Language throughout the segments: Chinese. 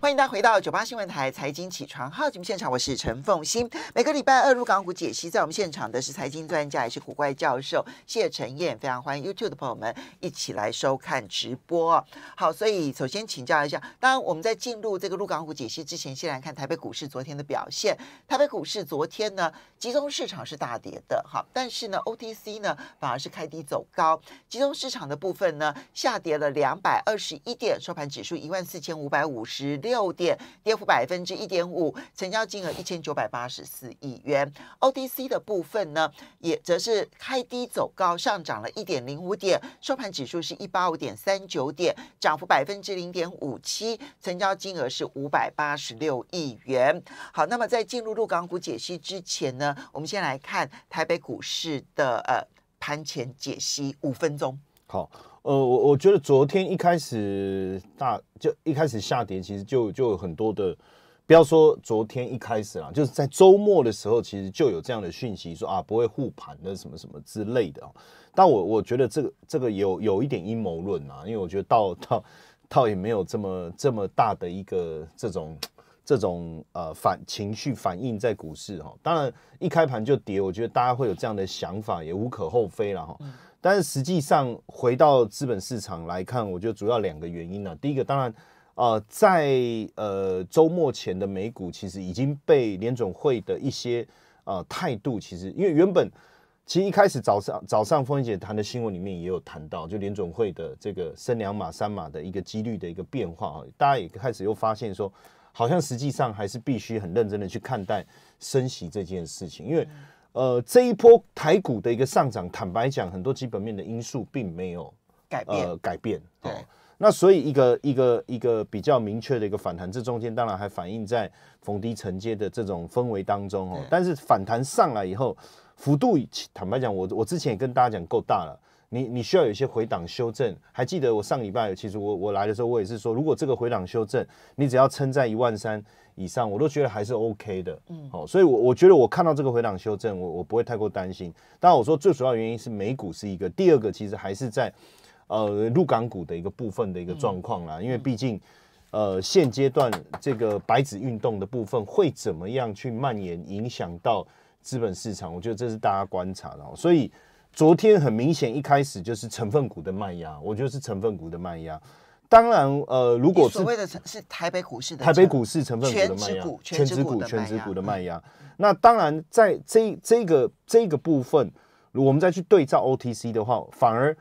欢迎大家回到九八新闻台财经起床号节目现场，我是陈凤欣。每个礼拜二入港股解析，在我们现场的是财经专家，也是古怪教授谢陈燕，非常欢迎 YouTube 的朋友们一起来收看直播。好，所以首先请教一下，当然我们在进入这个入港股解析之前，先来看台北股市昨天的表现。台北股市昨天呢，集中市场是大跌的，好，但是呢，OTC 呢反而是开低走高。集中市场的部分呢，下跌了两百二十一点，收盘指数一万四千五百五十。六点，跌幅百分之一点五，成交金额一千九百八十四亿元。OTC 的部分呢，也则是开低走高，上涨了一点零五点，收盘指数是一八五点三九点，涨幅百分之零点五七，成交金额是五百八十六亿元。好，那么在进入陆港股解析之前呢，我们先来看台北股市的呃盘前解析五分钟。好。呃，我我觉得昨天一开始大就一开始下跌，其实就就有很多的，不要说昨天一开始啦，就是在周末的时候，其实就有这样的讯息说啊，不会护盘的什么什么之类的但我我觉得这个这个有有一点阴谋论啊，因为我觉得倒倒倒也没有这么这么大的一个这种这种呃反情绪反应在股市哈。当然一开盘就跌，我觉得大家会有这样的想法也无可厚非了哈。但是实际上，回到资本市场来看，我觉得主要两个原因呢。第一个，当然，呃，在呃周末前的美股其实已经被联总会的一些呃态度，其实因为原本其实一开始早上早上风云姐谈的新闻里面也有谈到，就联总会的这个升两码、三码的一个几率的一个变化啊，大家也开始又发现说，好像实际上还是必须很认真的去看待升息这件事情，因为。呃，这一波台股的一个上涨，坦白讲，很多基本面的因素并没有改呃改变，对。那所以一个一个一个比较明确的一个反弹，这中间当然还反映在逢低承接的这种氛围当中哦。但是反弹上来以后，幅度坦白讲，我我之前也跟大家讲够大了。你你需要有一些回档修正，还记得我上礼拜，其实我我来的时候，我也是说，如果这个回档修正，你只要撑在一万三以上，我都觉得还是 OK 的。嗯，好，所以，我我觉得我看到这个回档修正，我我不会太过担心。当然，我说最主要原因是美股是一个，第二个其实还是在，呃，入港股的一个部分的一个状况啦。因为毕竟，呃，现阶段这个白纸运动的部分会怎么样去蔓延，影响到资本市场，我觉得这是大家观察的，所以。昨天很明显，一开始就是成分股的卖压，我觉得是成分股的卖压。当然，呃，如果是所谓的成是台北股市的台北股市成分股的卖压，全指股全指股全指股的卖压。那当然，在这这个这个部分，我们再去对照 OTC 的话，反而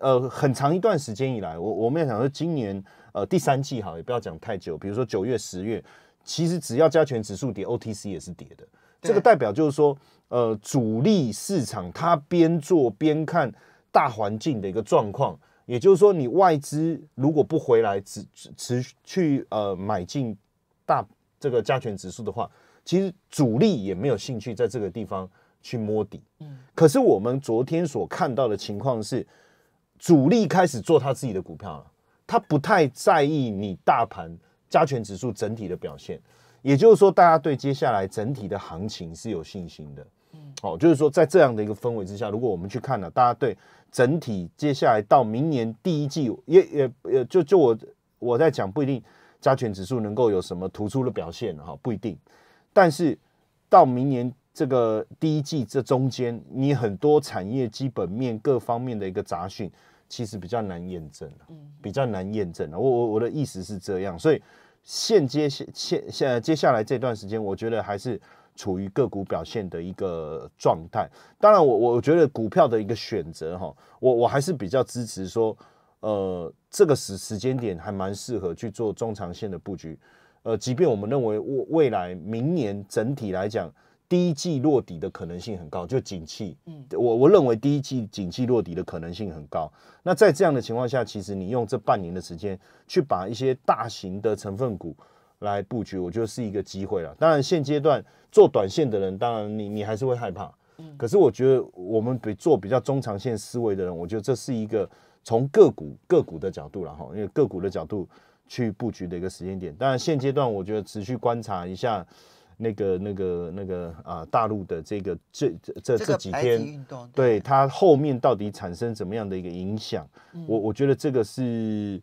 呃，很长一段时间以来，我我们要想说，今年呃第三季哈，也不要讲太久，比如说九月十月，其实只要加权指数跌，OTC 也是跌的。这个代表就是说，呃，主力市场它边做边看大环境的一个状况，也就是说，你外资如果不回来持持去呃买进大这个加权指数的话，其实主力也没有兴趣在这个地方去摸底。嗯，可是我们昨天所看到的情况是，主力开始做他自己的股票了，他不太在意你大盘加权指数整体的表现。也就是说，大家对接下来整体的行情是有信心的。嗯，哦，就是说，在这样的一个氛围之下，如果我们去看了，大家对整体接下来到明年第一季，也也也就就我我在讲，不一定加权指数能够有什么突出的表现，哈，不一定。但是到明年这个第一季这中间，你很多产业基本面各方面的一个杂讯，其实比较难验证嗯，比较难验证我我我的意思是这样，所以。现接现现呃接下来这段时间，我觉得还是处于个股表现的一个状态。当然，我我觉得股票的一个选择哈，我我还是比较支持说，呃，这个时时间点还蛮适合去做中长线的布局。呃，即便我们认为未未来明年整体来讲。第一季落底的可能性很高，就景气，嗯，我我认为第一季景气落底的可能性很高。那在这样的情况下，其实你用这半年的时间去把一些大型的成分股来布局，我觉得是一个机会了。当然，现阶段做短线的人，当然你你还是会害怕，嗯，可是我觉得我们比做比较中长线思维的人，我觉得这是一个从个股个股的角度了哈，因为个股的角度去布局的一个时间点。当然，现阶段我觉得持续观察一下。那个、那个、那个啊，大陆的这个这这这这几天，对它后面到底产生怎么样的一个影响？我我觉得这个是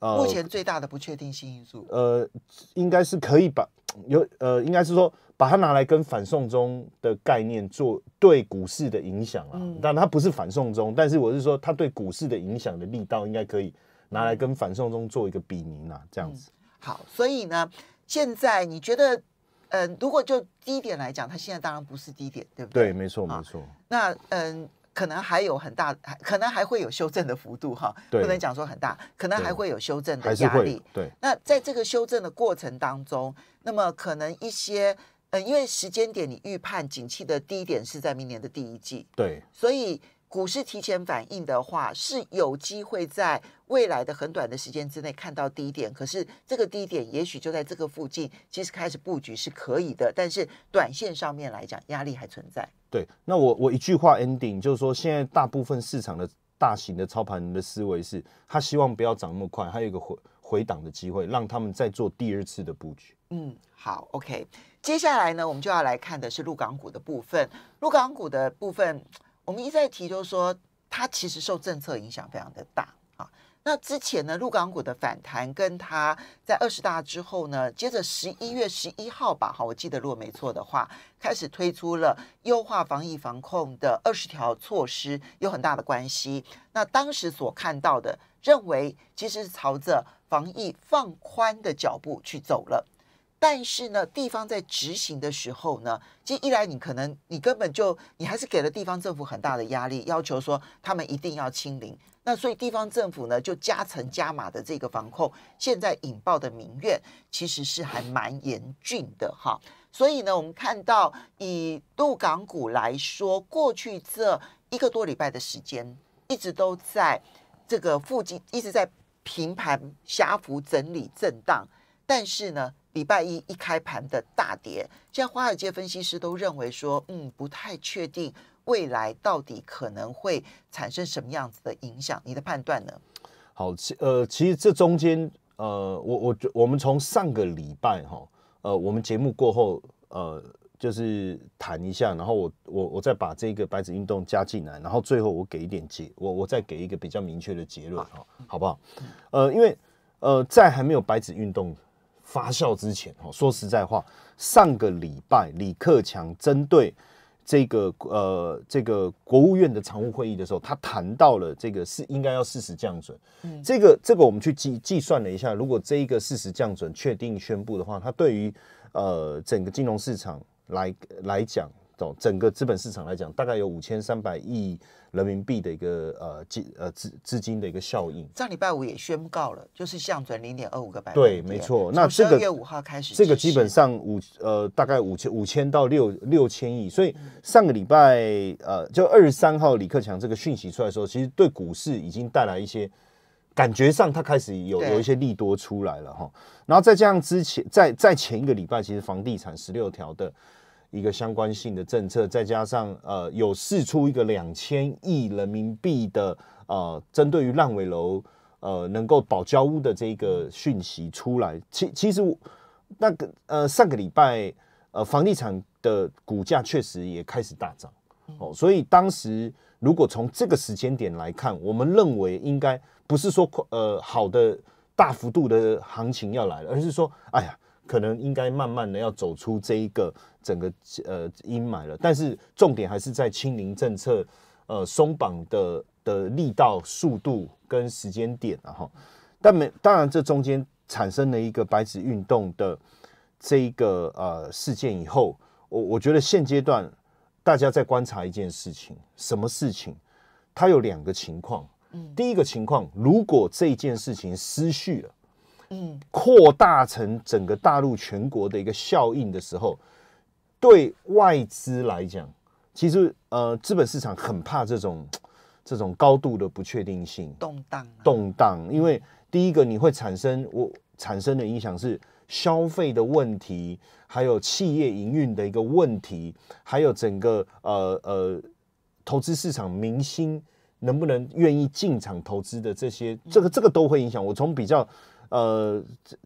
呃，目前最大的不确定性因素。呃，应该是可以把有呃，应该是说把它拿来跟反送中的概念做对股市的影响啊。但它不是反送中，但是我是说它对股市的影响的力道应该可以拿来跟反送中做一个比拟啊，这样子。好，所以呢，现在你觉得？嗯，如果就低点来讲，它现在当然不是低点，对不对？对，没错，没错。那嗯，可能还有很大，可能还会有修正的幅度哈，不能讲说很大，可能还会有修正的压力。对。那在这个修正的过程当中，那么可能一些嗯，因为时间点你预判景气的低点是在明年的第一季，对，所以。股市提前反应的话，是有机会在未来的很短的时间之内看到低点。可是这个低点也许就在这个附近，其实开始布局是可以的。但是短线上面来讲，压力还存在。对，那我我一句话 ending，就是说现在大部分市场的大型的操盘人的思维是，他希望不要涨那么快，还有一个回回档的机会，让他们再做第二次的布局。嗯，好，OK。接下来呢，我们就要来看的是陆港股的部分。陆港股的部分。我们一再提，就是说它其实受政策影响非常的大啊。那之前呢，陆港股的反弹跟它在二十大之后呢，接着十一月十一号吧，哈，我记得如果没错的话，开始推出了优化防疫防控的二十条措施，有很大的关系。那当时所看到的，认为其实是朝着防疫放宽的脚步去走了。但是呢，地方在执行的时候呢，其实一来你可能你根本就你还是给了地方政府很大的压力，要求说他们一定要清零。那所以地方政府呢就加层加码的这个防控，现在引爆的民怨其实是还蛮严峻的哈。所以呢，我们看到以陆港股来说，过去这一个多礼拜的时间，一直都在这个附近一直在平盘下幅整理震荡，但是呢。礼拜一一开盘的大跌，现在华尔街分析师都认为说，嗯，不太确定未来到底可能会产生什么样子的影响。你的判断呢？好，其呃，其实这中间呃，我我我们从上个礼拜哈，呃，我们节目过后呃，就是谈一下，然后我我我再把这个白纸运动加进来，然后最后我给一点结，我我再给一个比较明确的结论哈，好不好？呃，因为呃，在还没有白纸运动。发酵之前，哦，说实在话，上个礼拜李克强针对这个呃这个国务院的常务会议的时候，他谈到了这个是应该要适时降准，这个这个我们去计计算了一下，如果这一个适时降准确定宣布的话，它对于呃整个金融市场来来讲。整整个资本市场来讲，大概有五千三百亿人民币的一个呃资呃资资金的一个效应。上礼拜五也宣告了，就是向转零点二五个百分点。对，没错。那这个月五号开始，这个基本上五呃大概五千五千到六六千亿。所以上个礼拜呃就二十三号李克强这个讯息出来的时候，其实对股市已经带来一些感觉上，它开始有有一些利多出来了哈。然后再加上之前在在前一个礼拜，其实房地产十六条的。一个相关性的政策，再加上呃有释出一个两千亿人民币的呃针对于烂尾楼呃能够保交屋的这个讯息出来，其其实那个呃上个礼拜呃房地产的股价确实也开始大涨，哦，所以当时如果从这个时间点来看，我们认为应该不是说呃好的大幅度的行情要来了，而是说哎呀。可能应该慢慢的要走出这一个整个呃阴霾了，但是重点还是在清零政策呃松绑的的力道、速度跟时间点了哈。但没当然，这中间产生了一个白纸运动的这一个呃事件以后，我我觉得现阶段大家在观察一件事情，什么事情？它有两个情况，第一个情况，如果这件事情失序了。嗯，扩大成整个大陆全国的一个效应的时候，对外资来讲，其实呃，资本市场很怕这种 这种高度的不确定性，动荡动荡。因为第一个，你会产生我产生的影响是消费的问题，还有企业营运的一个问题，还有整个呃呃投资市场，明星能不能愿意进场投资的这些，这个这个都会影响。我从比较。呃，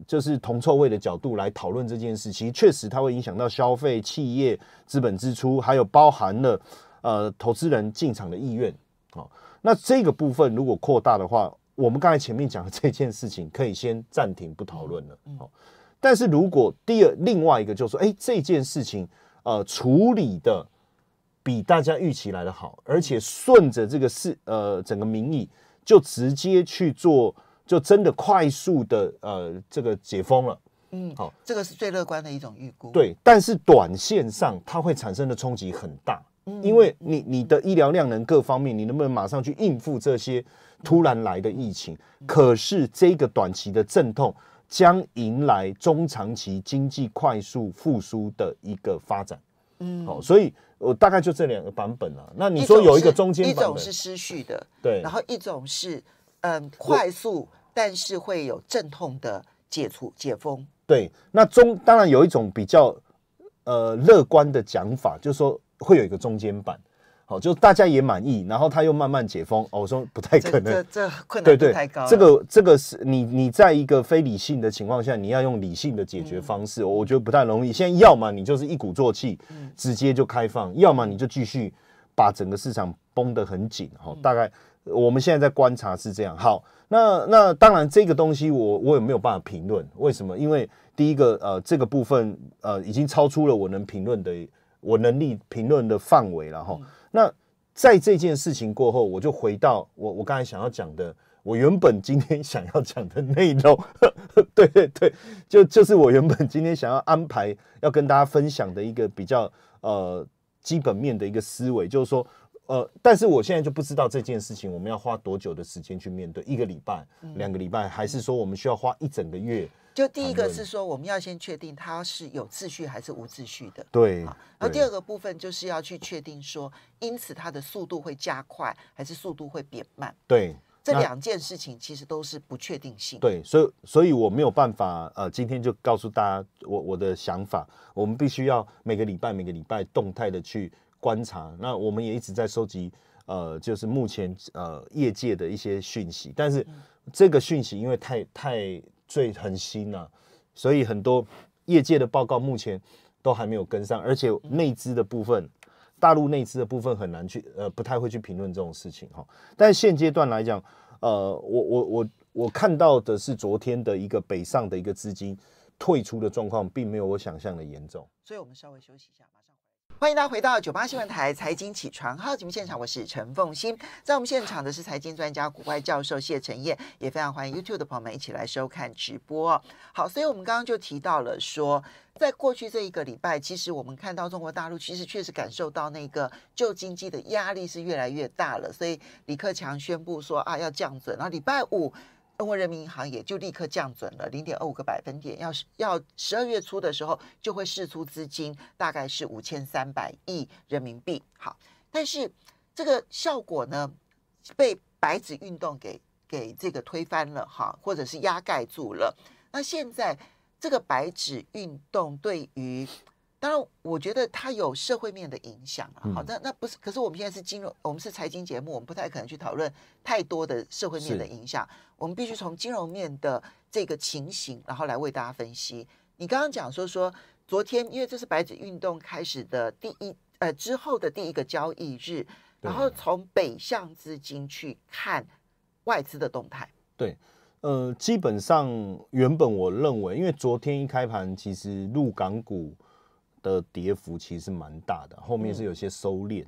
就是铜臭味的角度来讨论这件事，其实确实它会影响到消费、企业、资本支出，还有包含了呃投资人进场的意愿。好，那这个部分如果扩大的话，我们刚才前面讲的这件事情可以先暂停不讨论了。好，但是如果第二另外一个就是说，哎，这件事情呃处理的比大家预期来的好，而且顺着这个事呃整个民意，就直接去做。就真的快速的呃，这个解封了，嗯，好，这个是最乐观的一种预估。对，但是短线上它会产生的冲击很大，嗯、因为你你的医疗量能各方面，你能不能马上去应付这些突然来的疫情？可是这个短期的阵痛将迎来中长期经济快速复苏的一个发展，嗯，好，所以我大概就这两个版本了。那你说有一个中间，一种是失序的，对，然后一种是。嗯，快速但是会有阵痛的解除解封。对，那中当然有一种比较呃乐观的讲法，就是说会有一个中间版，好，就大家也满意，然后他又慢慢解封。哦，我说不太可能，这这困难度太高。这个这个是你你在一个非理性的情况下，你要用理性的解决方式，我觉得不太容易。现在要么你就是一鼓作气直接就开放，要么你就继续把整个市场绷得很紧。哈，大概。我们现在在观察是这样，好，那那当然这个东西我我也没有办法评论，为什么？因为第一个，呃，这个部分呃已经超出了我能评论的我能力评论的范围了哈。那在这件事情过后，我就回到我我刚才想要讲的，我原本今天想要讲的内容，对对对，就就是我原本今天想要安排要跟大家分享的一个比较呃基本面的一个思维，就是说。呃，但是我现在就不知道这件事情，我们要花多久的时间去面对？一个礼拜、两个礼拜，还是说我们需要花一整个月？就第一个是说，我们要先确定它是有秩序还是无秩序的。对。然后第二个部分就是要去确定说，因此它的速度会加快还是速度会变慢？对。这两件事情其实都是不确定性。对，所以，所以我没有办法，呃，今天就告诉大家我我的想法。我们必须要每个礼拜每个礼拜动态的去。观察，那我们也一直在收集，呃，就是目前呃业界的一些讯息，但是这个讯息因为太太最很新了，所以很多业界的报告目前都还没有跟上，而且内资的部分，大陆内资的部分很难去呃不太会去评论这种事情哈。但现阶段来讲，呃，我我我我看到的是昨天的一个北上的一个资金退出的状况，并没有我想象的严重，所以我们稍微休息一下。吧。欢迎大家回到九八新闻台财经起床号，节目现场我是陈凤欣，在我们现场的是财经专家、古怪教授谢承业，也非常欢迎 YouTube 的朋友们一起来收看直播。好，所以我们刚刚就提到了说，在过去这一个礼拜，其实我们看到中国大陆其实确实感受到那个旧经济的压力是越来越大了，所以李克强宣布说啊，要降准，然后礼拜五。中国人民银行也就立刻降准了零点二五个百分点，要是要十二月初的时候就会释出资金，大概是五千三百亿人民币。好，但是这个效果呢，被白纸运动给给这个推翻了哈，或者是压盖住了。那现在这个白纸运动对于当然，我觉得它有社会面的影响。好，那那不是？可是我们现在是金融，我们是财经节目，我们不太可能去讨论太多的社会面的影响。我们必须从金融面的这个情形，然后来为大家分析。你刚刚讲说说，昨天因为这是白纸运动开始的第一呃之后的第一个交易日，然后从北向资金去看外资的动态。对，呃，基本上原本我认为，因为昨天一开盘，其实入港股。的跌幅其实蛮大的，后面是有些收敛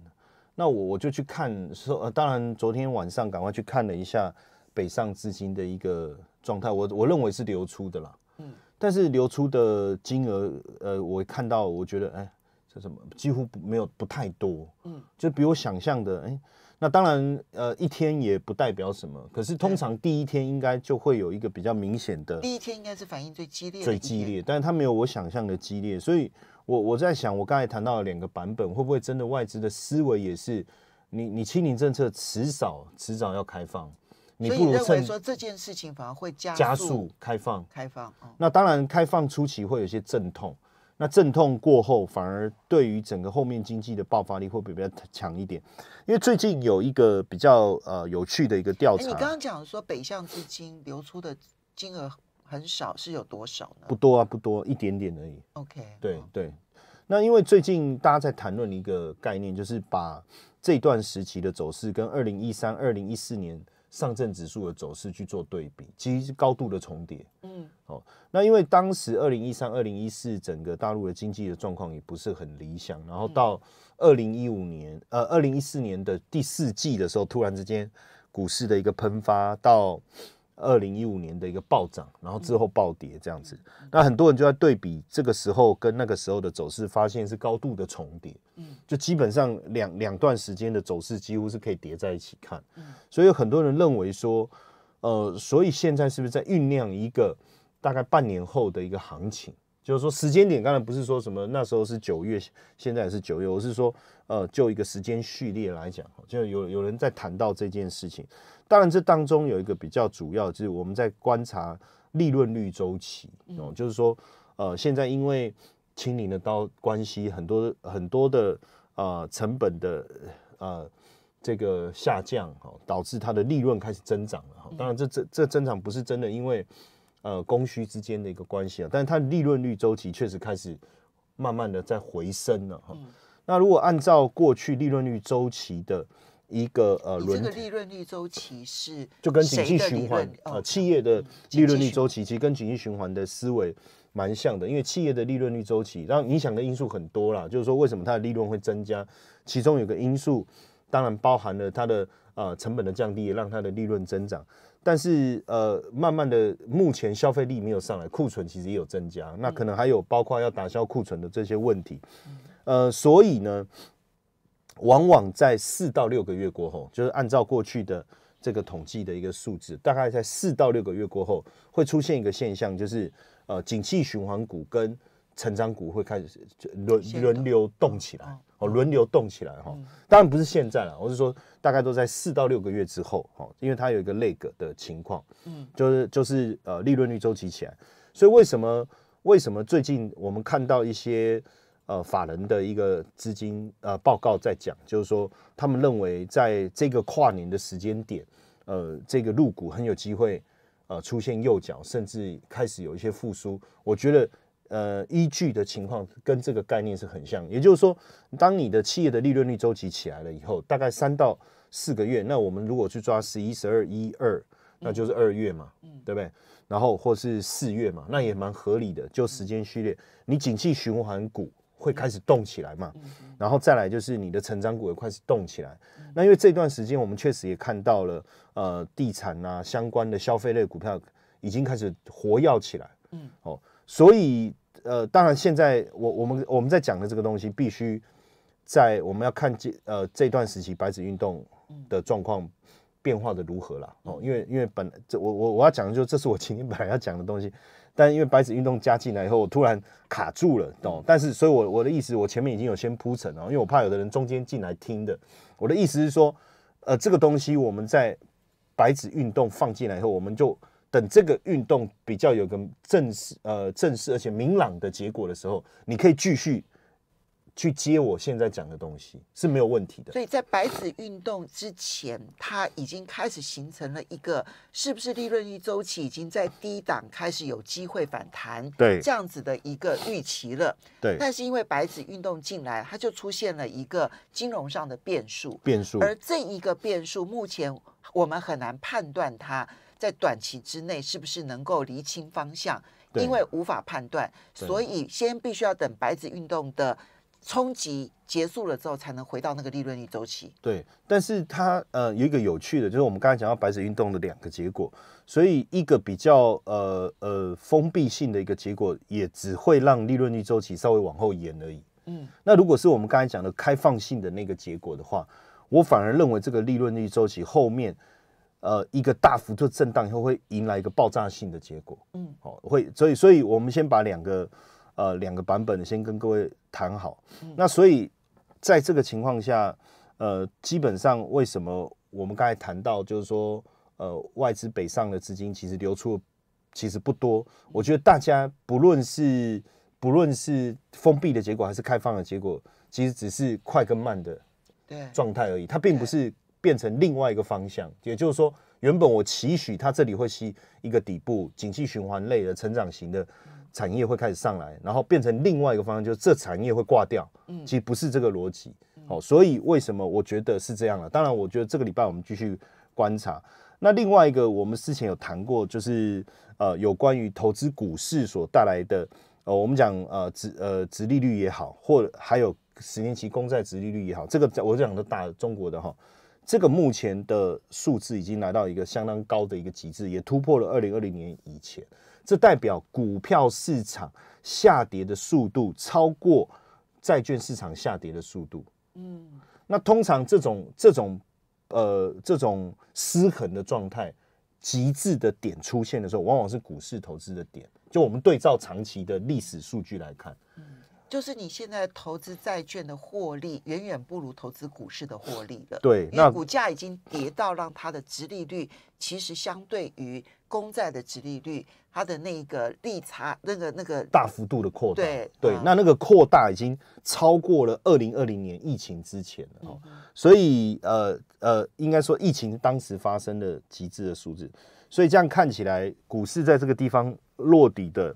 那我我就去看，说呃，当然昨天晚上赶快去看了一下北上资金的一个状态，我我认为是流出的啦。嗯，但是流出的金额，呃，我看到我觉得，哎，这什么，几乎没有不太多。嗯，就比我想象的，哎。那当然，呃，一天也不代表什么。可是通常第一天应该就会有一个比较明显的。第一天应该是反应最激烈。最激烈，但是它没有我想象的激烈。所以，我我在想，我刚才谈到了两个版本，会不会真的外资的思维也是，你你清零政策迟早迟早要开放，你不如为说这件事情反而会加速开放开放。那当然，开放初期会有些阵痛。那阵痛过后，反而对于整个后面经济的爆发力会比较强一点，因为最近有一个比较呃有趣的一个调查。你刚刚讲说北向资金流出的金额很少，是有多少呢？不多啊，不多，一点点而已。OK。对对。那因为最近大家在谈论一个概念，就是把这段时期的走势跟二零一三、二零一四年上证指数的走势去做对比，其实高度的重叠。哦，那因为当时二零一三、二零一四整个大陆的经济的状况也不是很理想，然后到二零一五年，呃，二零一四年的第四季的时候，突然之间股市的一个喷发，到二零一五年的一个暴涨，然后之后暴跌这样子。那很多人就在对比这个时候跟那个时候的走势，发现是高度的重叠，嗯，就基本上两两段时间的走势几乎是可以叠在一起看，所以有很多人认为说，呃，所以现在是不是在酝酿一个？大概半年后的一个行情，就是说时间点，刚才不是说什么那时候是九月，现在也是九月，我是说，呃，就一个时间序列来讲，就有有人在谈到这件事情。当然，这当中有一个比较主要，就是我们在观察利润率周期哦，就是说，呃，现在因为清零的刀关系，很多很多的呃成本的呃这个下降，哈，导致它的利润开始增长了，哈。当然，这这这增长不是真的，因为呃，供需之间的一个关系啊，但是它利润率周期确实开始慢慢的在回升了哈。那如果按照过去利润率周期的一个呃，这个利润率周期是就跟经济循环呃，企业的利润率周期其实跟经济循环的思维蛮像的，因为企业的利润率周期让影响的因素很多啦，就是说为什么它的利润会增加，其中有个因素当然包含了它的。啊，成本的降低让它的利润增长，但是呃，慢慢的，目前消费力没有上来，库存其实也有增加，那可能还有包括要打消库存的这些问题，呃，所以呢，往往在四到六个月过后，就是按照过去的这个统计的一个数字，大概在四到六个月过后会出现一个现象，就是呃，景气循环股跟成长股会开始轮轮流动起来。哦，轮流动起来哈，当然不是现在了，我是说大概都在四到六个月之后哈，因为它有一个 leg 的情况，嗯，就是就是呃利润率周期起来，所以为什么为什么最近我们看到一些呃法人的一个资金呃报告在讲，就是说他们认为在这个跨年的时间点，呃，这个入股很有机会呃出现右脚，甚至开始有一些复苏，我觉得。呃，依据的情况跟这个概念是很像，也就是说，当你的企业的利润率周期起来了以后，大概三到四个月，那我们如果去抓十一、十二、一二，那就是二月嘛，对不对？然后或是四月嘛，那也蛮合理的。就时间序列，你景气循环股会开始动起来嘛，然后再来就是你的成长股也开始动起来。那因为这段时间我们确实也看到了，呃，地产啊相关的消费类股票已经开始活跃起来，嗯，哦。所以，呃，当然，现在我我们我们在讲的这个东西，必须在我们要看这呃这段时期白纸运动的状况变化的如何了哦，因为因为本来这我我我要讲的就是这是我今天本来要讲的东西，但因为白纸运动加进来以后，我突然卡住了，懂？但是，所以，我我的意思，我前面已经有先铺陈了，因为我怕有的人中间进来听的，我的意思是说，呃，这个东西我们在白纸运动放进来以后，我们就。等这个运动比较有个正式、呃正式而且明朗的结果的时候，你可以继续去接我现在讲的东西是没有问题的。所以在白纸运动之前，它已经开始形成了一个是不是利润率周期已经在低档开始有机会反弹，对这样子的一个预期了。对，但是因为白纸运动进来，它就出现了一个金融上的变数，变数，而这一个变数目前我们很难判断它。在短期之内是不是能够厘清方向？因为无法判断，所以先必须要等白纸运动的冲击结束了之后，才能回到那个利润率周期。对，但是它呃有一个有趣的，就是我们刚才讲到白纸运动的两个结果，所以一个比较呃呃封闭性的一个结果，也只会让利润率周期稍微往后延而已。嗯，那如果是我们刚才讲的开放性的那个结果的话，我反而认为这个利润率周期后面。呃，一个大幅度震荡以后，会迎来一个爆炸性的结果。嗯，好，会，所以，所以我们先把两个，呃，两个版本的先跟各位谈好。那所以，在这个情况下，呃，基本上为什么我们刚才谈到，就是说，呃，外资北上的资金其实流出其实不多。我觉得大家不论是不论是封闭的结果还是开放的结果，其实只是快跟慢的状态而已，它并不是。变成另外一个方向，也就是说，原本我期许它这里会是一个底部，景气循环类的成长型的产业会开始上来，然后变成另外一个方向，就是这产业会挂掉。嗯，其实不是这个逻辑。好，所以为什么我觉得是这样了？当然，我觉得这个礼拜我们继续观察。那另外一个，我们之前有谈过，就是呃，有关于投资股市所带来的呃，我们讲呃，值呃值利率也好，或还有十年期公债值利率也好，这个我讲的打中国的哈。这个目前的数字已经来到一个相当高的一个极致，也突破了二零二零年以前。这代表股票市场下跌的速度超过债券市场下跌的速度。嗯，那通常这种这种呃这种失衡的状态极致的点出现的时候，往往是股市投资的点。就我们对照长期的历史数据来看。就是你现在投资债券的获利，远远不如投资股市的获利了。对，因为股价已经跌到让它的殖利率，其实相对于公债的殖利率，它的那个利差，那个那个大幅度的扩大。对对，那那个扩大已经超过了二零二零年疫情之前了。所以呃呃，应该说疫情当时发生的极致的数字。所以这样看起来，股市在这个地方落底的。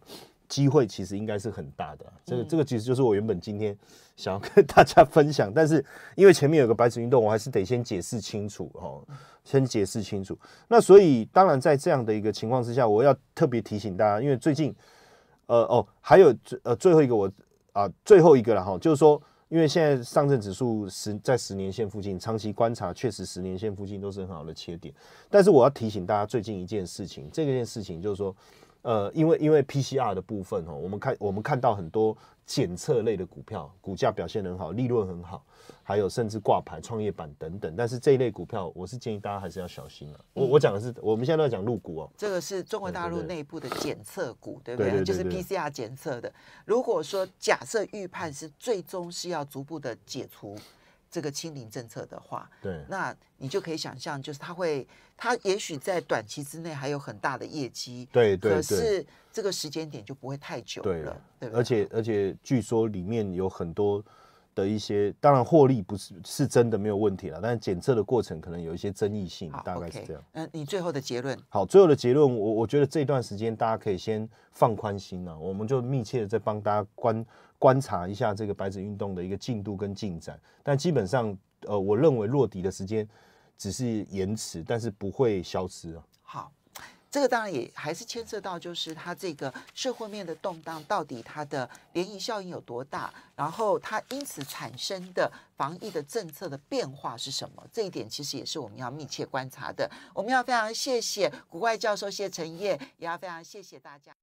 机会其实应该是很大的，这个这个其实就是我原本今天 想要跟大家分享，但是因为前面有个白纸运动，我还是得先解释清楚哦，先解释清楚。那所以当然在这样的一个情况之下，我要特别提醒大家，因为最近呃哦还有最呃最后一个我啊最后一个了哈，就是说因为现在上证指数十在十年线附近长期观察，确实十年线附近都是很好的切点，但是我要提醒大家最近一件事情，这件事情就是说。呃，因为因为 PCR 的部分哦，我们看我们看到很多检测类的股票，股价表现很好，利润很好，还有甚至挂牌创业板等等。但是这一类股票，我是建议大家还是要小心啊。我我讲的是我们现在在讲入股哦，这个是中国大陆内部的检测股，对不对？就是 PCR 检测的。如果说假设预判是最终是要逐步的解除。这个清零政策的话，对，那你就可以想象，就是他会，他也许在短期之内还有很大的业绩，对对对，可是这个时间点就不会太久了，对，而且而且据说里面有很多。的一些当然获利不是是真的没有问题了，但是检测的过程可能有一些争议性，大概是这样。嗯，你最后的结论？好，最后的结论，我我觉得这段时间大家可以先放宽心了，我们就密切的在帮大家观观察一下这个白纸运动的一个进度跟进展，但基本上呃，我认为落地的时间只是延迟，但是不会消失好。这个当然也还是牵涉到，就是它这个社会面的动荡，到底它的涟漪效应有多大？然后它因此产生的防疫的政策的变化是什么？这一点其实也是我们要密切观察的。我们要非常谢谢古外教授谢陈烨，也要非常谢谢大家。